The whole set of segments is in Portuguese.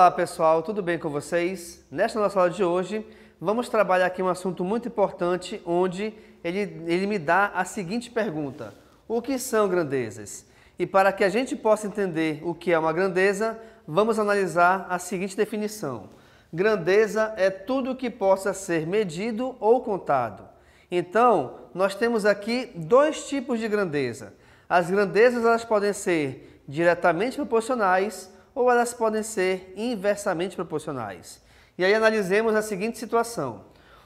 Olá pessoal, tudo bem com vocês? Nesta nossa aula de hoje, vamos trabalhar aqui um assunto muito importante onde ele, ele me dá a seguinte pergunta. O que são grandezas? E para que a gente possa entender o que é uma grandeza, vamos analisar a seguinte definição. Grandeza é tudo que possa ser medido ou contado. Então, nós temos aqui dois tipos de grandeza. As grandezas elas podem ser diretamente proporcionais ou elas podem ser inversamente proporcionais. E aí analisemos a seguinte situação.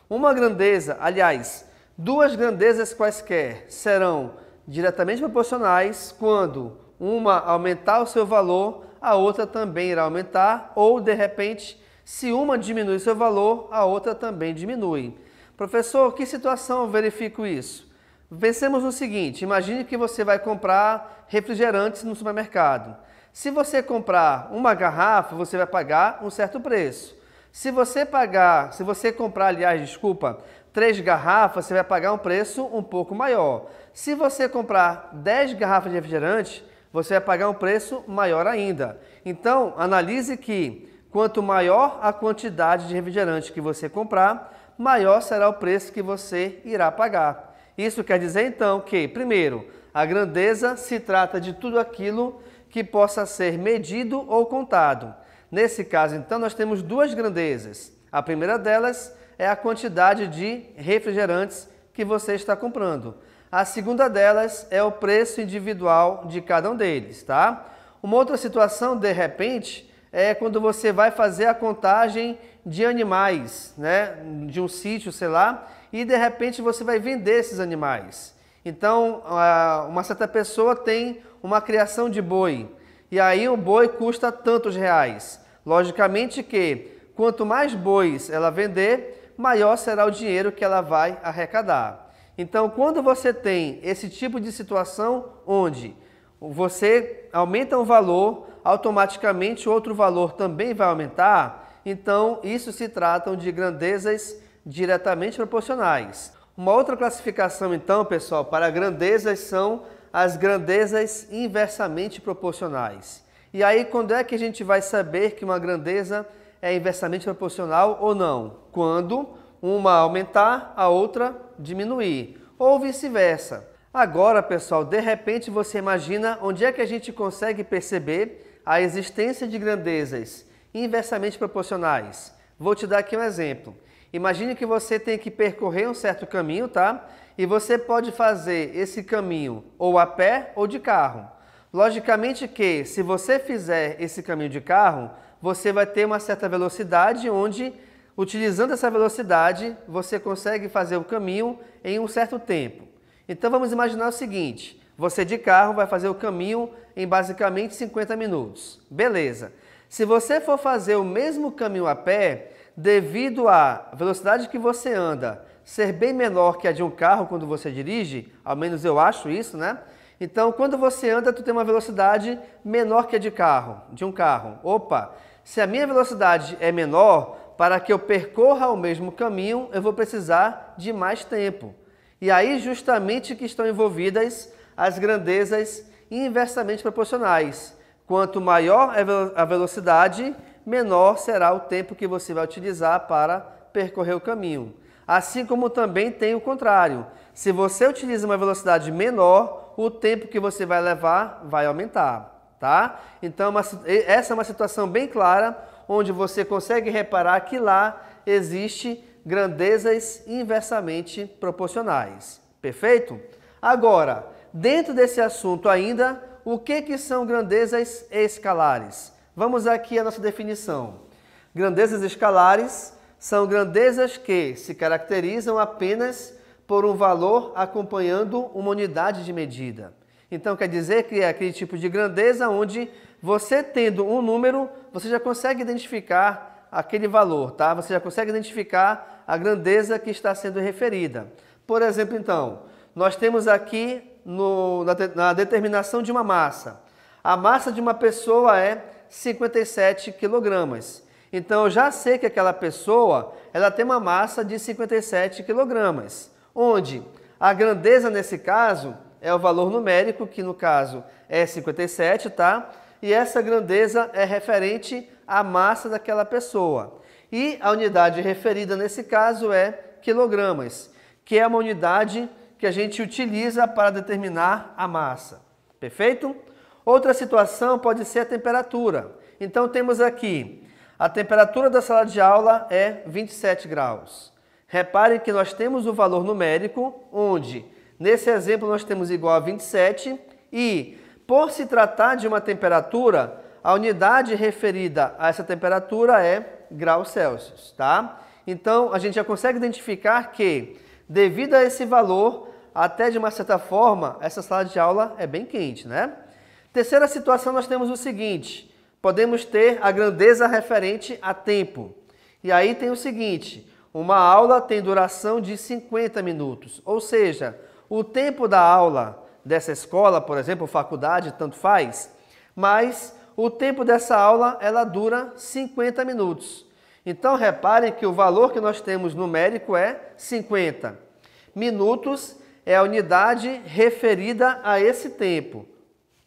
Uma grandeza, aliás, duas grandezas quaisquer serão diretamente proporcionais quando uma aumentar o seu valor, a outra também irá aumentar, ou de repente, se uma diminui seu valor, a outra também diminui. Professor, que situação eu verifico isso? Pensemos no seguinte, imagine que você vai comprar refrigerantes no supermercado. Se você comprar uma garrafa, você vai pagar um certo preço. Se você pagar, se você comprar, aliás, desculpa, três garrafas, você vai pagar um preço um pouco maior. Se você comprar 10 garrafas de refrigerante, você vai pagar um preço maior ainda. Então, analise que quanto maior a quantidade de refrigerante que você comprar, maior será o preço que você irá pagar. Isso quer dizer então que, primeiro, a grandeza se trata de tudo aquilo que possa ser medido ou contado. Nesse caso, então, nós temos duas grandezas. A primeira delas é a quantidade de refrigerantes que você está comprando. A segunda delas é o preço individual de cada um deles, tá? Uma outra situação, de repente, é quando você vai fazer a contagem de animais, né? De um sítio, sei lá, e de repente você vai vender esses animais. Então, uma certa pessoa tem uma criação de boi. E aí o boi custa tantos reais. Logicamente que quanto mais bois ela vender, maior será o dinheiro que ela vai arrecadar. Então, quando você tem esse tipo de situação onde você aumenta um valor, automaticamente outro valor também vai aumentar, então isso se tratam de grandezas diretamente proporcionais. Uma outra classificação, então, pessoal, para grandezas são as grandezas inversamente proporcionais. E aí, quando é que a gente vai saber que uma grandeza é inversamente proporcional ou não? Quando uma aumentar, a outra diminuir, ou vice-versa. Agora, pessoal, de repente você imagina onde é que a gente consegue perceber a existência de grandezas inversamente proporcionais. Vou te dar aqui um exemplo. Imagine que você tem que percorrer um certo caminho, tá? E você pode fazer esse caminho ou a pé ou de carro. Logicamente que, se você fizer esse caminho de carro, você vai ter uma certa velocidade onde, utilizando essa velocidade, você consegue fazer o caminho em um certo tempo. Então vamos imaginar o seguinte, você de carro vai fazer o caminho em basicamente 50 minutos. Beleza. Se você for fazer o mesmo caminho a pé, devido à velocidade que você anda ser bem menor que a de um carro quando você dirige, ao menos eu acho isso, né? Então, quando você anda, tu tem uma velocidade menor que a de carro, de um carro. Opa, se a minha velocidade é menor, para que eu percorra o mesmo caminho, eu vou precisar de mais tempo. E aí justamente que estão envolvidas as grandezas inversamente proporcionais. Quanto maior a velocidade, menor será o tempo que você vai utilizar para percorrer o caminho. Assim como também tem o contrário. Se você utiliza uma velocidade menor, o tempo que você vai levar vai aumentar, tá? Então, é uma, essa é uma situação bem clara, onde você consegue reparar que lá existe grandezas inversamente proporcionais. Perfeito? Agora, dentro desse assunto ainda, o que, que são grandezas escalares? Vamos aqui à nossa definição. Grandezas escalares são grandezas que se caracterizam apenas por um valor acompanhando uma unidade de medida. Então quer dizer que é aquele tipo de grandeza onde você tendo um número, você já consegue identificar aquele valor, tá? Você já consegue identificar a grandeza que está sendo referida. Por exemplo, então, nós temos aqui no, na, na determinação de uma massa. A massa de uma pessoa é 57 quilogramas. Então eu já sei que aquela pessoa ela tem uma massa de 57 quilogramas, onde a grandeza nesse caso é o valor numérico, que no caso é 57, tá? E essa grandeza é referente à massa daquela pessoa. E a unidade referida nesse caso é quilogramas, que é uma unidade que a gente utiliza para determinar a massa. Perfeito? Outra situação pode ser a temperatura. Então temos aqui a temperatura da sala de aula é 27 graus. Repare que nós temos o valor numérico, onde nesse exemplo nós temos igual a 27 e por se tratar de uma temperatura, a unidade referida a essa temperatura é graus Celsius, tá? Então, a gente já consegue identificar que, devido a esse valor, até de uma certa forma, essa sala de aula é bem quente, né? Terceira situação, nós temos o seguinte podemos ter a grandeza referente a tempo. E aí tem o seguinte, uma aula tem duração de 50 minutos, ou seja, o tempo da aula dessa escola, por exemplo, faculdade, tanto faz, mas o tempo dessa aula ela dura 50 minutos. Então reparem que o valor que nós temos numérico é 50. Minutos é a unidade referida a esse tempo.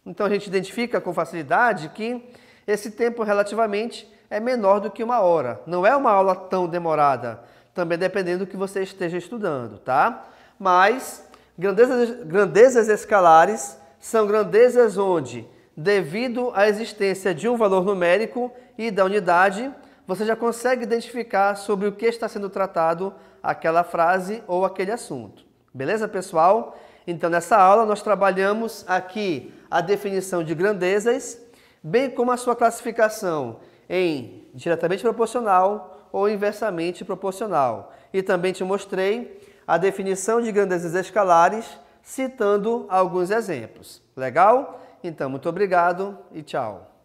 Então a gente identifica com facilidade que esse tempo relativamente é menor do que uma hora. Não é uma aula tão demorada, também dependendo do que você esteja estudando, tá? Mas grandezas, grandezas escalares são grandezas onde, devido à existência de um valor numérico e da unidade, você já consegue identificar sobre o que está sendo tratado aquela frase ou aquele assunto. Beleza, pessoal? Então, nessa aula, nós trabalhamos aqui a definição de grandezas, bem como a sua classificação em diretamente proporcional ou inversamente proporcional. E também te mostrei a definição de grandezas escalares, citando alguns exemplos. Legal? Então, muito obrigado e tchau.